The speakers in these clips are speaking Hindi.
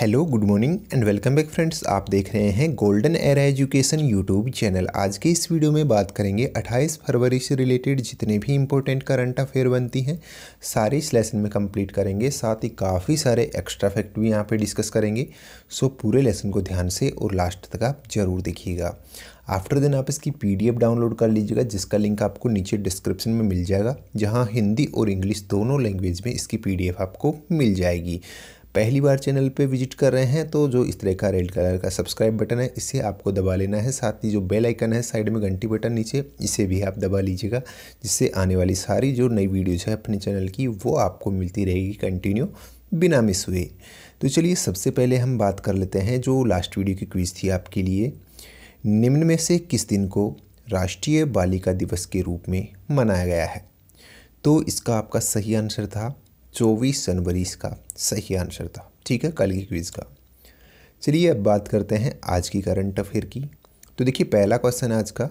hello good morning and welcome back friends आप देख रहे हैं Golden Era Education YouTube channel आज के इस वीडियो में बात करेंगे 28 फरवरी से रिलेटेड जितने भी इंपॉर्टेंट करंट अफेयर बनती हैं सारे इस लेसन में कंप्लीट करेंगे साथ ही काफ़ी सारे एक्स्ट्रा फैक्ट भी यहाँ पे डिस्कस करेंगे सो पूरे लेसन को ध्यान से और लास्ट तक आप ज़रूर देखिएगा आफ्टर देन आप इसकी पी डाउनलोड कर लीजिएगा जिसका लिंक आपको नीचे डिस्क्रिप्शन में मिल जाएगा जहाँ हिंदी और इंग्लिश दोनों लैंग्वेज में इसकी पी आपको मिल जाएगी पहली बार चैनल पे विजिट कर रहे हैं तो जो इस तरह का रेड कलर का सब्सक्राइब बटन है इसे आपको दबा लेना है साथ ही जो बेल आइकन है साइड में घंटी बटन नीचे इसे भी आप दबा लीजिएगा जिससे आने वाली सारी जो नई वीडियोज़ है अपने चैनल की वो आपको मिलती रहेगी कंटिन्यू बिना मिस हुए तो चलिए सबसे पहले हम बात कर लेते हैं जो लास्ट वीडियो की क्विज़ थी आपके लिए निम्न में से किस दिन को राष्ट्रीय बालिका दिवस के रूप में मनाया गया है तो इसका आपका सही आंसर था चौबीस जनवरी इसका सही आंसर था ठीक है कल की क्विज़ का चलिए अब बात करते हैं आज की करंट अफेयर की तो देखिए पहला क्वेश्चन आज का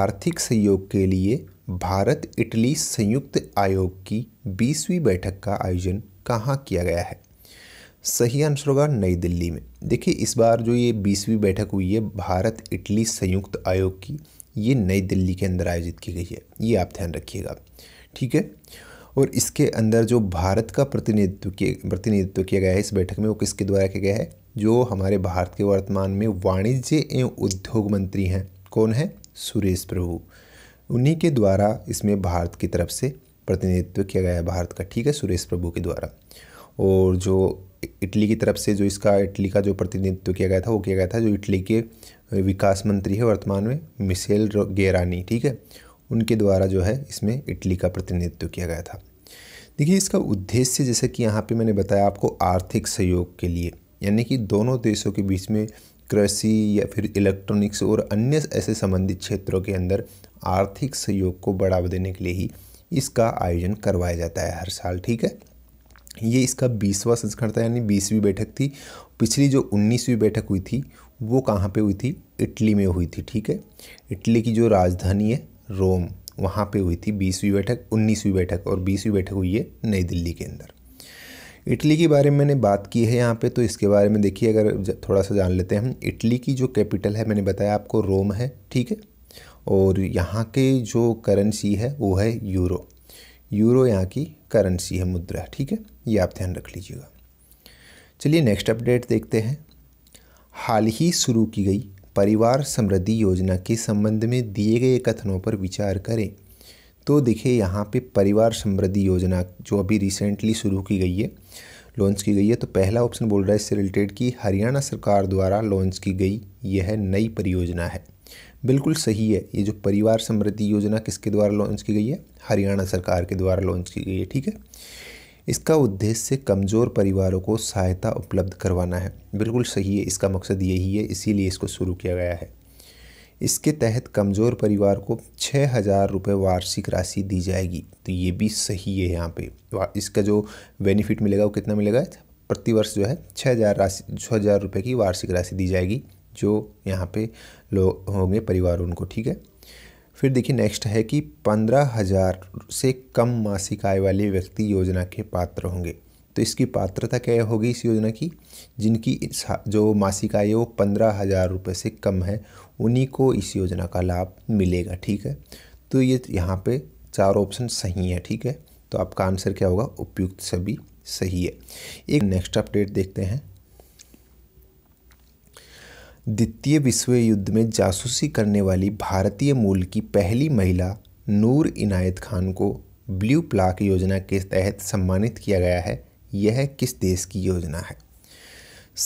आर्थिक सहयोग के लिए भारत इटली संयुक्त आयोग की बीसवीं बैठक का आयोजन कहाँ किया गया है सही आंसर होगा नई दिल्ली में देखिए इस बार जो ये बीसवीं बैठक हुई है भारत इटली संयुक्त आयोग की ये नई दिल्ली के अंदर आयोजित की गई है ये आप ध्यान रखिएगा ठीक है और इसके अंदर जो भारत का प्रतिनिधित्व किया प्रतिनिधित्व किया गया है इस बैठक में वो किसके द्वारा किया गया है जो हमारे भारत के वर्तमान में वाणिज्य एवं उद्योग मंत्री हैं कौन है सुरेश प्रभु उन्हीं के द्वारा इसमें भारत की तरफ से प्रतिनिधित्व किया गया है भारत का ठीक है सुरेश प्रभु के द्वारा और जो इटली की तरफ से जो इसका इटली का जो प्रतिनिधित्व किया गया था वो किया गया था जो इटली के विकास मंत्री है वर्तमान में मिसेल गेरानी ठीक है उनके द्वारा जो है इसमें इटली का प्रतिनिधित्व किया गया था देखिए इसका उद्देश्य जैसे कि यहाँ पे मैंने बताया आपको आर्थिक सहयोग के लिए यानी कि दोनों देशों के बीच में कृषि या फिर इलेक्ट्रॉनिक्स और अन्य ऐसे संबंधित क्षेत्रों के अंदर आर्थिक सहयोग को बढ़ावा देने के लिए ही इसका आयोजन करवाया जाता है हर साल ठीक है ये इसका बीसवा संस्करण था यानी बीसवीं बैठक थी पिछली जो उन्नीसवीं बैठक हुई थी वो कहाँ पे हुई थी इटली में हुई थी ठीक है इटली की जो राजधानी है रोम वहाँ पे हुई थी बीसवीं बैठक उन्नीसवीं बैठक और बीसवीं बैठक हुई है नई दिल्ली के अंदर इटली के बारे में मैंने बात की है यहाँ पे तो इसके बारे में देखिए अगर थोड़ा सा जान लेते हैं हम इटली की जो कैपिटल है मैंने बताया आपको रोम है ठीक है और यहाँ के जो करेंसी है वो है यूरो यूरो यहाँ की करेंसी है मुद्रा ठीक है ये आप ध्यान रख लीजिएगा चलिए नेक्स्ट अपडेट देखते हैं हाल ही शुरू की गई परिवार समृद्धि योजना के संबंध में दिए गए कथनों पर विचार करें तो देखिए यहाँ पे परिवार समृद्धि योजना जो अभी रिसेंटली शुरू की गई है लॉन्च की गई है तो पहला ऑप्शन बोल रहा है इससे रिलेटेड कि हरियाणा सरकार द्वारा लॉन्च की गई यह नई परियोजना है बिल्कुल सही है ये जो परिवार समृद्धि योजना किसके द्वारा लॉन्च की गई है हरियाणा सरकार के द्वारा लॉन्च की गई है ठीक है इसका उद्देश्य कमज़ोर परिवारों को सहायता उपलब्ध करवाना है बिल्कुल सही है इसका मकसद यही है इसीलिए इसको शुरू किया गया है इसके तहत कमज़ोर परिवार को छः हज़ार रुपये वार्षिक राशि दी जाएगी तो ये भी सही है यहाँ पे इसका जो बेनिफिट मिलेगा वो कितना मिलेगा प्रतिवर्ष जो है छः हज़ार राशि छः हज़ार रुपये की वार्षिक राशि दी जाएगी जो यहाँ पे लोग होंगे परिवार उनको ठीक है फिर देखिए नेक्स्ट है कि पंद्रह हजार से कम मासिक आय वाले व्यक्ति योजना के पात्र होंगे तो इसकी पात्रता क्या होगी इस योजना की जिनकी जो मासिक आय है वो पंद्रह हज़ार रुपये से कम है उन्हीं को इस योजना का लाभ मिलेगा ठीक है तो ये यहाँ पे चार ऑप्शन सही है ठीक है तो आपका आंसर क्या होगा उपयुक्त सभी सही है एक नेक्स्ट अपडेट देखते हैं द्वितीय विश्व युद्ध में जासूसी करने वाली भारतीय मूल की पहली महिला नूर इनायत खान को ब्लू प्लाक योजना के तहत सम्मानित किया गया है यह किस देश की योजना है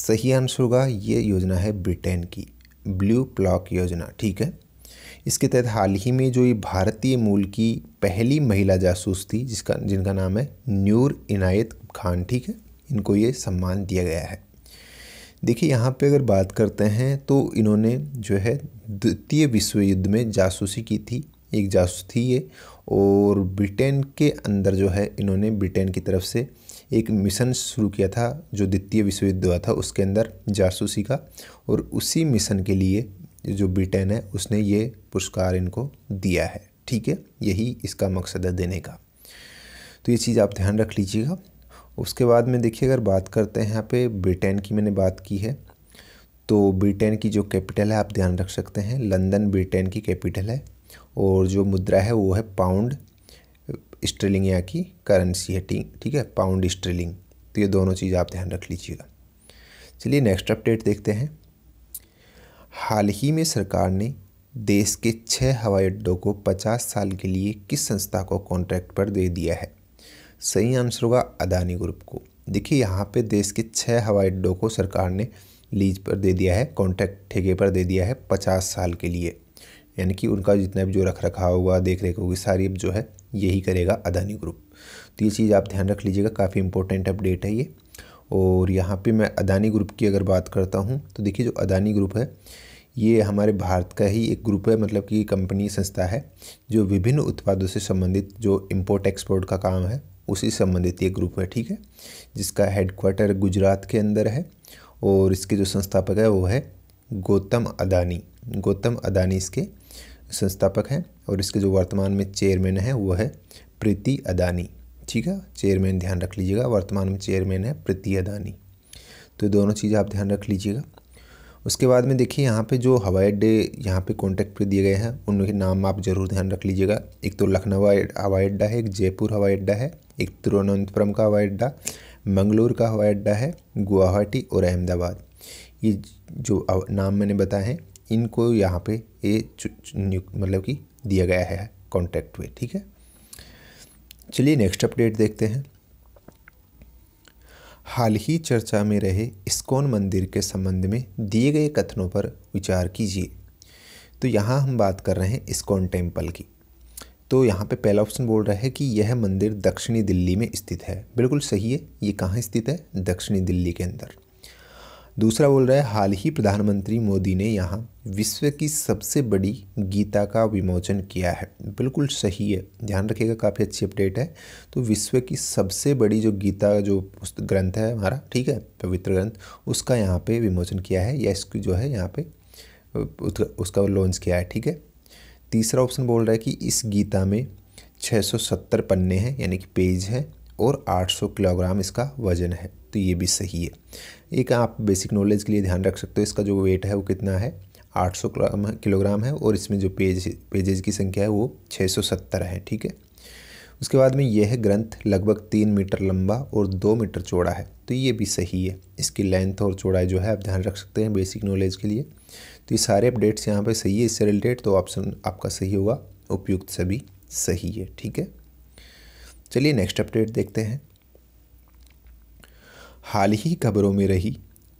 सही आंसर होगा ये योजना है ब्रिटेन की ब्लू प्लाक योजना ठीक है इसके तहत हाल ही में जो ये भारतीय मूल की पहली महिला जासूस थी जिसका जिनका नाम है नूर इनायत खान ठीक है इनको ये सम्मान दिया गया है देखिए यहाँ पे अगर बात करते हैं तो इन्होंने जो है द्वितीय विश्व युद्ध में जासूसी की थी एक जासूस थी ये और ब्रिटेन के अंदर जो है इन्होंने ब्रिटेन की तरफ से एक मिशन शुरू किया था जो द्वितीय विश्व युद्ध हुआ था उसके अंदर जासूसी का और उसी मिशन के लिए जो ब्रिटेन है उसने ये पुरस्कार इनको दिया है ठीक है यही इसका मकसद है देने का तो ये चीज़ आप ध्यान रख लीजिएगा उसके बाद में देखिए अगर बात करते हैं यहाँ पे ब्रिटेन की मैंने बात की है तो ब्रिटेन की जो कैपिटल है आप ध्यान रख सकते हैं लंदन ब्रिटेन की कैपिटल है और जो मुद्रा है वो है पाउंड स्ट्रेलिंग यहाँ की करेंसी है ठीक है पाउंड स्ट्रेलिंग तो ये दोनों चीज़ आप ध्यान रख लीजिएगा चलिए नेक्स्ट अपडेट देखते हैं हाल ही में सरकार ने देश के छः हवाई अड्डों को पचास साल के लिए किस संस्था को कॉन्ट्रैक्ट पर दे दिया है सही आंसर होगा अदानी ग्रुप को देखिए यहाँ पे देश के छः हवाई अड्डों को सरकार ने लीज पर दे दिया है कॉन्ट्रैक्ट ठेके पर दे दिया है पचास साल के लिए यानी कि उनका जितना भी जो रख रखाव होगा देख रेख होगी सारी अब जो है यही करेगा अदानी ग्रुप तो ये चीज़ आप ध्यान रख लीजिएगा काफ़ी इंपॉर्टेंट अपडेट है ये और यहाँ पे मैं अदानी ग्रुप की अगर बात करता हूँ तो देखिए जो अदानी ग्रुप है ये हमारे भारत का ही एक ग्रुप है मतलब कि कंपनी संस्था है जो विभिन्न उत्पादों से संबंधित जो इम्पोर्ट एक्सपोर्ट का काम है उसी संबंधित ये ग्रुप है ठीक है जिसका हेडक्वार्टर गुजरात के अंदर है और इसके जो संस्थापक है वो है गौतम अदानी गौतम अदानी इसके संस्थापक हैं और इसके जो वर्तमान में चेयरमैन है वो है प्रीति अदानी ठीक है चेयरमैन ध्यान रख लीजिएगा वर्तमान में चेयरमैन है प्रीति अदानी तो दोनों चीज़ें आप ध्यान रख लीजिएगा उसके बाद में देखिए यहाँ पे जो हवाई अड्डे यहाँ पे कॉन्टैक्ट पे दिए गए हैं उनके नाम आप ज़रूर ध्यान रख लीजिएगा एक तो लखनऊ हवाई अड्डा है एक जयपुर हवाई अड्डा है एक तिरुवनंतपुरम का हवाई अड्डा मंगलोर का हवाई अड्डा है गुवाहाटी और अहमदाबाद ये जो नाम मैंने बताए हैं इनको यहाँ पे ये मतलब कि दिया गया है कॉन्टैक्ट में ठीक है चलिए नेक्स्ट अपडेट देखते हैं हाल ही चर्चा में रहे इस्कॉन मंदिर के संबंध में दिए गए कथनों पर विचार कीजिए तो यहाँ हम बात कर रहे हैं इस्कॉन टेम्पल की तो यहाँ पे पहला ऑप्शन बोल रहा है कि यह मंदिर दक्षिणी दिल्ली में स्थित है बिल्कुल सही है ये कहाँ स्थित है दक्षिणी दिल्ली के अंदर दूसरा बोल रहा है हाल ही प्रधानमंत्री मोदी ने यहाँ विश्व की सबसे बड़ी गीता का विमोचन किया है बिल्कुल सही है ध्यान रखिएगा काफ़ी अच्छी अपडेट है तो विश्व की सबसे बड़ी जो गीता जो पुस्तक ग्रंथ है हमारा ठीक है पवित्र ग्रंथ उसका यहाँ पे विमोचन किया है या इसकी जो है यहाँ पे उसका लॉन्च किया है ठीक है तीसरा ऑप्शन बोल रहा है कि इस गीता में 670 पन्ने हैं यानी कि पेज है और 800 किलोग्राम इसका वजन है तो ये भी सही है एक आप बेसिक नॉलेज के लिए ध्यान रख सकते हो इसका जो वेट है वो कितना है 800 किलोग्राम है और इसमें जो पेज पेजेज की संख्या है वो 670 है ठीक है उसके बाद में यह ग्रंथ लगभग तीन मीटर लंबा और दो मीटर चौड़ा है तो ये भी सही है इसकी लेंथ और चौड़ाई जो है आप ध्यान रख सकते हैं बेसिक नॉलेज के लिए तो ये सारे अपडेट्स यहाँ पर सही है इससे रिलेटेड तो ऑप्शन आपका सही होगा उपयुक्त सभी सही है ठीक है चलिए नेक्स्ट अपडेट देखते हैं हाल ही खबरों में रही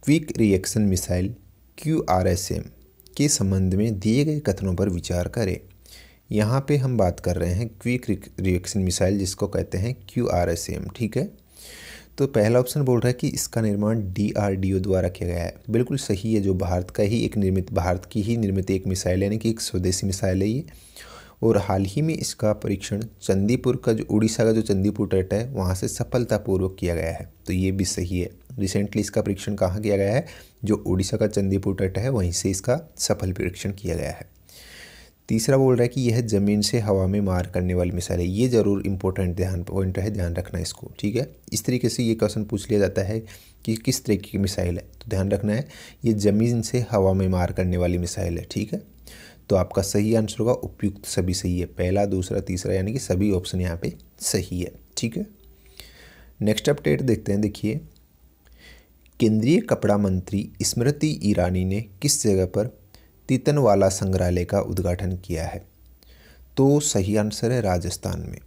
quick reaction missile Q R S M के संबंध में दिए गए कथनों पर विचार करें यहाँ पे हम बात कर रहे हैं क्विक रिएक्शन मिसाइल जिसको कहते हैं क्यू आर एस एम ठीक है तो पहला ऑप्शन बोल रहा है कि इसका निर्माण डीआरडीओ द्वारा किया गया है बिल्कुल सही है जो भारत का ही एक निर्मित भारत की ही निर्मित एक मिसाइल यानी कि एक स्वदेशी मिसाइल है ये और हाल ही में इसका परीक्षण चंदीपुर का जो उड़ीसा का जो चंदीपुर तट है वहाँ से सफलतापूर्वक किया गया है तो ये भी सही है रिसेंटली इसका परीक्षण कहाँ किया गया है जो उड़ीसा का चंदीपुर तट है वहीं से इसका सफल परीक्षण किया गया है तीसरा बोल रहा है कि यह ज़मीन से हवा में मार करने वाली मिसाइल है ये ज़रूर इंपॉर्टेंट ध्यान पॉइंट है ध्यान रखना इसको ठीक है इस तरीके से ये क्वेश्चन पूछ लिया जाता है कि किस तरीके की मिसाइल है तो ध्यान रखना है ये ज़मीन से हवा में मार करने वाली मिसाइल है ठीक है तो आपका सही आंसर होगा उपयुक्त सभी सही है पहला दूसरा तीसरा यानी कि सभी ऑप्शन यहाँ पर सही है ठीक है नेक्स्ट अपडेट देखते हैं देखिए केंद्रीय कपड़ा मंत्री स्मृति ईरानी ने किस जगह पर तीतनवाला संग्रहालय का उद्घाटन किया है तो सही आंसर है राजस्थान में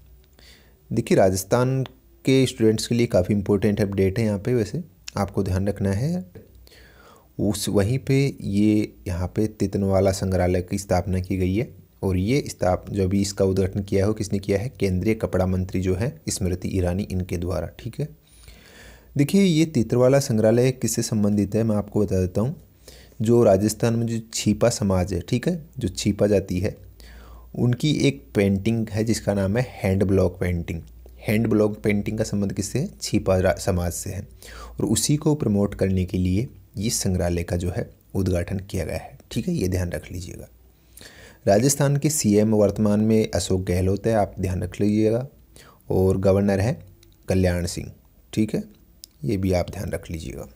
देखिए राजस्थान के स्टूडेंट्स के लिए काफ़ी इंपॉर्टेंट अपडेट है यहाँ पे वैसे आपको ध्यान रखना है उस वहीं पे ये यहाँ पे तितनवाला संग्रहालय की स्थापना की गई है और ये स्थाप जो भी इसका उद्घाटन किया हो किसने किया है केंद्रीय कपड़ा मंत्री जो है स्मृति ईरानी इनके द्वारा ठीक है देखिए ये तितरवाला संग्रहालय किससे संबंधित है मैं आपको बता देता हूँ जो राजस्थान में जो छिपा समाज है ठीक है जो छिपा जाती है उनकी एक पेंटिंग है जिसका नाम है hand block painting hand block painting का संबंध किससे है छिपा समाज से है और उसी को प्रमोट करने के लिए ये संग्रहालय का जो है उद्घाटन किया गया है ठीक है ये ध्यान रख लीजिएगा राजस्थान के सीएम वर्तमान में अशोक गहलोत है आप ध्यान रख लीजिएगा और गवर्नर है कल्याण सिंह ठीक है ये भी आप ध्यान रख लीजिएगा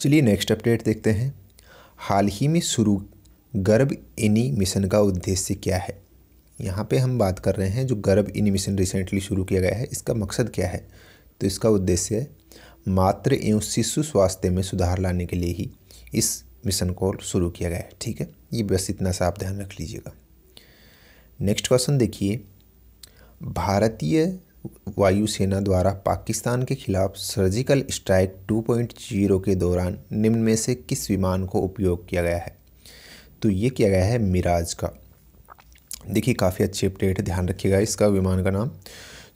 चलिए नेक्स्ट अपडेट देखते हैं हाल ही में शुरू गर्भ इनी मिशन का उद्देश्य क्या है यहाँ पे हम बात कर रहे हैं जो गर्भ इनी मिशन रिसेंटली शुरू किया गया है इसका मकसद क्या है तो इसका उद्देश्य मातृ एवं शिशु स्वास्थ्य में सुधार लाने के लिए ही इस मिशन को शुरू किया गया है ठीक है ये बस इतना सा आप ध्यान रख लीजिएगा नेक्स्ट क्वेश्चन देखिए भारतीय वायुसेना द्वारा पाकिस्तान के खिलाफ सर्जिकल स्ट्राइक 2.0 के दौरान निम्न में से किस विमान को उपयोग किया गया है तो ये किया गया है मिराज का देखिए काफ़ी अच्छी अपडेट ध्यान रखिएगा इसका विमान का नाम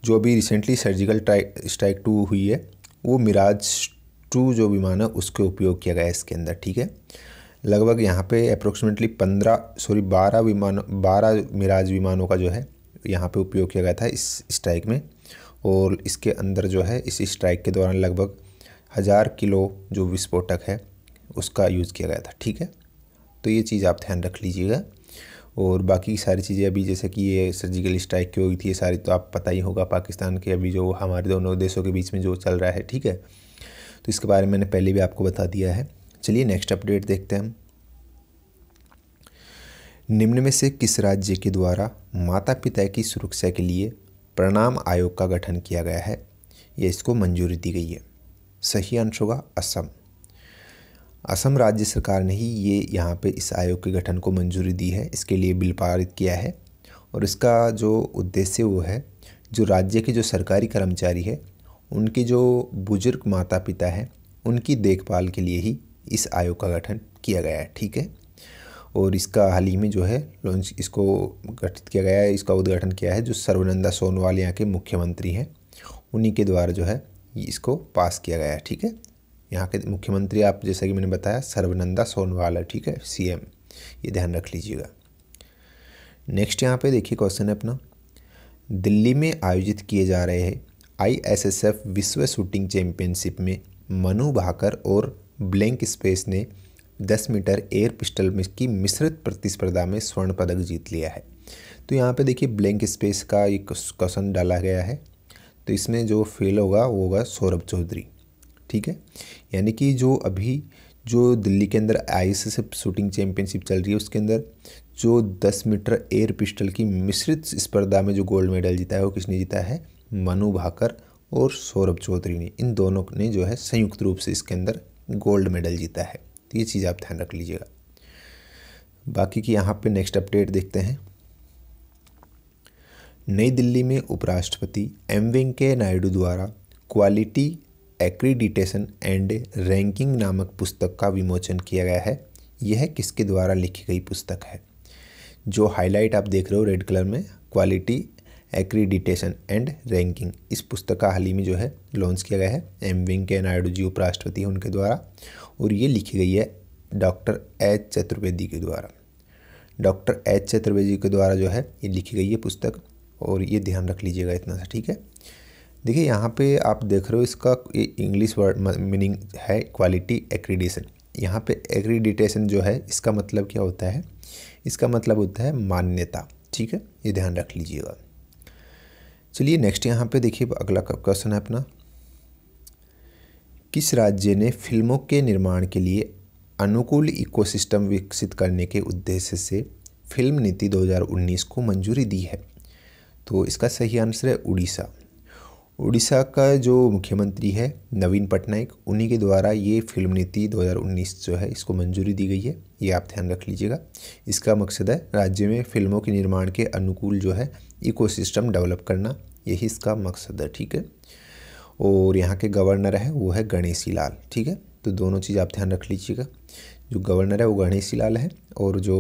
जो अभी रिसेंटली सर्जिकल स्ट्राइक टू हुई है वो मिराज टू जो विमान है उसके उपयोग किया गया है इसके अंदर ठीक है लगभग यहाँ पे अप्रोक्सीमेटली पंद्रह सॉरी बारह विमान बारह मिराज विमानों का जो है यहाँ पे उपयोग किया गया था इस स्ट्राइक में और इसके अंदर जो है इस स्ट्राइक के दौरान लगभग हज़ार किलो जो विस्फोटक है उसका यूज़ किया गया था ठीक है तो ये चीज़ आप ध्यान रख लीजिएगा और बाकी सारी चीज़ें अभी जैसे कि ये सर्जिकल स्ट्राइक की हुई थी ये सारी तो आप पता ही होगा पाकिस्तान के अभी जो हमारे दोनों देशों के बीच में जो चल रहा है ठीक है तो इसके बारे में मैंने पहले भी आपको बता दिया है चलिए नेक्स्ट अपडेट देखते हैं हम निम्न में से किस राज्य के द्वारा माता पिता की सुरक्षा के लिए प्रणाम आयोग का गठन किया गया है या इसको मंजूरी दी गई है सही अंश होगा असम असम राज्य सरकार ने ही ये यहाँ पे इस आयोग के गठन को मंजूरी दी है इसके लिए बिल पारित किया है और इसका जो उद्देश्य वो है जो राज्य के जो सरकारी कर्मचारी है उनके जो बुजुर्ग माता पिता हैं उनकी देखभाल के लिए ही इस आयोग का गठन किया गया है ठीक है और इसका हाल ही में जो है लॉन्च इसको गठित किया गया है इसका उद्घाटन किया है जो सर्वनंदा सोनोवाल यहाँ के मुख्यमंत्री हैं उन्हीं के द्वारा जो है इसको पास किया गया है ठीक है यहाँ के मुख्यमंत्री आप जैसा कि मैंने बताया सर्वनंदा सोनोवाल है ठीक है सीएम ये ध्यान रख लीजिएगा नेक्स्ट यहाँ पे देखिए क्वेश्चन है अपना दिल्ली में आयोजित किए जा रहे हैं एफ विश्व शूटिंग चैम्पियनशिप में मनु भाकर और ब्लैंक स्पेस ने दस मीटर एयर पिस्टल में की मिश्रित प्रतिस्पर्धा में स्वर्ण पदक जीत लिया है तो यहाँ पे देखिए ब्लैंक स्पेस का एक क्वेश्चन डाला गया है तो इसमें जो फेल होगा वो होगा सौरभ चौधरी ठीक है यानी कि जो अभी जो दिल्ली के अंदर आई शूटिंग चैम्पियनशिप चल रही है उसके अंदर जो 10 मीटर एयर पिस्टल की मिश्रित स्पर्धा में जो गोल्ड मेडल जीता है वो किसने जीता है मनु भाकर और सौरभ चौधरी ने इन दोनों ने जो है संयुक्त रूप से इसके अंदर गोल्ड मेडल जीता है तो ये चीज़ आप ध्यान रख लीजिएगा बाकी की यहाँ पे नेक्स्ट अपडेट देखते हैं नई दिल्ली में उपराष्ट्रपति एम वेंकैया नायडू द्वारा क्वालिटी एक्रीडिटेशन एंड रैंकिंग नामक पुस्तक का विमोचन किया गया है यह किसके द्वारा लिखी गई पुस्तक है जो हाईलाइट आप देख रहे हो रेड कलर में क्वालिटी एक्रीडिटेशन एंड रैंकिंग इस पुस्तक का हाल ही में जो है लॉन्च किया गया है एम वेंकैया नायडू जी उपराष्ट्रपति हैं उनके द्वारा और ये लिखी गई है डॉक्टर एच चतुर्वेदी के द्वारा डॉक्टर एच चतुर्वेदी के द्वारा जो है ये लिखी गई है पुस्तक और ये ध्यान रख लीजिएगा इतना सा ठीक है देखिए यहाँ पे आप देख रहे हो इसका ये इंग्लिश वर्ड मीनिंग है क्वालिटी एक्रीडेशन यहाँ पे एक्रीडिटेशन जो है इसका मतलब क्या होता है इसका मतलब होता है मान्यता ठीक है ये ध्यान रख लीजिएगा चलिए नेक्स्ट यहाँ पे देखिए अगला क्वेश्चन है अपना किस राज्य ने फिल्मों के निर्माण के लिए अनुकूल इकोसिस्टम विकसित करने के उद्देश्य से फिल्म नीति 2019 को मंजूरी दी है तो इसका सही आंसर है उड़ीसा उड़ीसा का जो मुख्यमंत्री है नवीन पटनायक उन्हीं के द्वारा ये फिल्म नीति 2019 जो है इसको मंजूरी दी गई है ये आप ध्यान रख लीजिएगा इसका मकसद है राज्य में फिल्मों के निर्माण के अनुकूल जो है इकोसिस्टम डेवलप करना यही इसका मकसद है ठीक है और यहाँ के गवर्नर है वो है गणेशी लाल ठीक है तो दोनों चीज़ आप ध्यान रख लीजिएगा जो गवर्नर है वो गणेशी लाल है और जो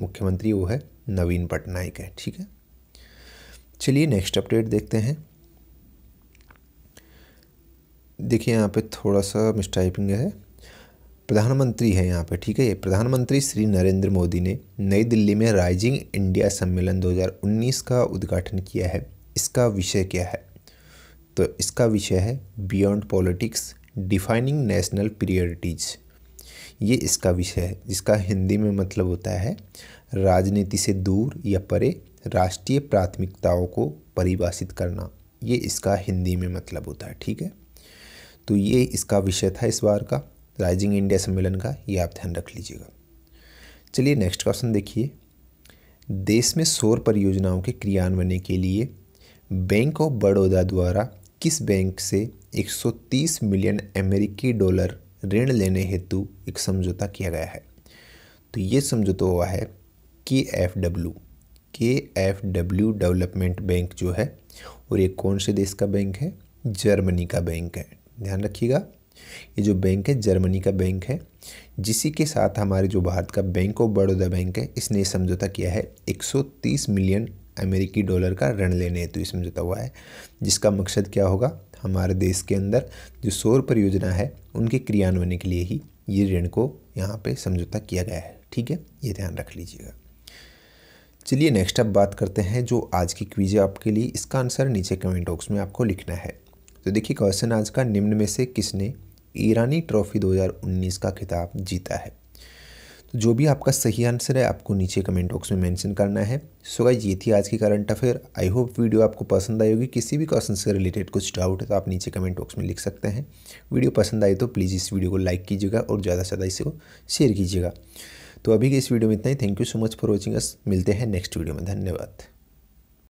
मुख्यमंत्री वो है नवीन पटनायक है ठीक है चलिए नेक्स्ट अपडेट देखते हैं देखिए यहाँ पे थोड़ा सा मिस्टाइपिंग है प्रधानमंत्री है यहाँ पे ठीक है ये प्रधानमंत्री श्री नरेंद्र मोदी ने नई दिल्ली में राइजिंग इंडिया सम्मेलन 2019 का उद्घाटन किया है इसका विषय क्या है तो इसका विषय है beyond politics defining national priorities ये इसका विषय है जिसका हिंदी में मतलब होता है राजनीति से दूर या परे राष्ट्रीय प्राथमिकताओं को परिभाषित करना ये इसका हिंदी में मतलब होता है ठीक है तो ये इसका विषय था इस बार का राइजिंग इंडिया सम्मेलन का ये आप ध्यान रख लीजिएगा चलिए नेक्स्ट क्वेश्चन देखिए देश में सौर परियोजनाओं के क्रियान्वयन के लिए बैंक ऑफ बड़ौदा द्वारा किस बैंक से 130 मिलियन अमेरिकी डॉलर ऋण लेने हेतु एक समझौता किया गया है तो ये समझौता हुआ है K F W K F W development bank जो है और ये कौन से देश का बैंक है जर्मनी का बैंक है ध्यान रखिएगा ये जो बैंक है जर्मनी का बैंक है जिसी के साथ हमारे जो भारत का बैंक ऑफ बड़ौदा बैंक है इसने समझौता किया है 130 मिलियन अमेरिकी डॉलर का ऋण लेने हेतु तो समझौता हुआ है जिसका मकसद क्या होगा हमारे देश के अंदर जो सौर परियोजना है उनके क्रियान्वयन के लिए ही ये ऋण को यहाँ पे समझौता किया गया है ठीक है ये ध्यान रख लीजिएगा चलिए नेक्स्ट अब बात करते हैं जो आज की क्वीज़ है आपके लिए इसका आंसर नीचे कमेंट बॉक्स में आपको लिखना है तो देखिए क्वेश्चन आज का निम्न में से किसने ईरानी ट्रॉफी 2019 का खिताब जीता है तो जो भी आपका सही आंसर है आपको नीचे कमेंट बॉक्स में मेंशन करना है सो गाइज ये थी आज की current affair I hope video आपको पसंद आई होगी किसी भी क्वेश्चन से रिलेटेड कुछ डाउट है तो आप नीचे कमेंट बॉक्स में लिख सकते हैं वीडियो पसंद आई तो प्लीज़ इस वीडियो को लाइक कीजिएगा और ज़्यादा से ज़्यादा इसको शेयर कीजिएगा तो अभी के इस वीडियो में इतना ही thank you so much for watching us मिलते हैं नेक्स्ट वीडियो में धन्यवाद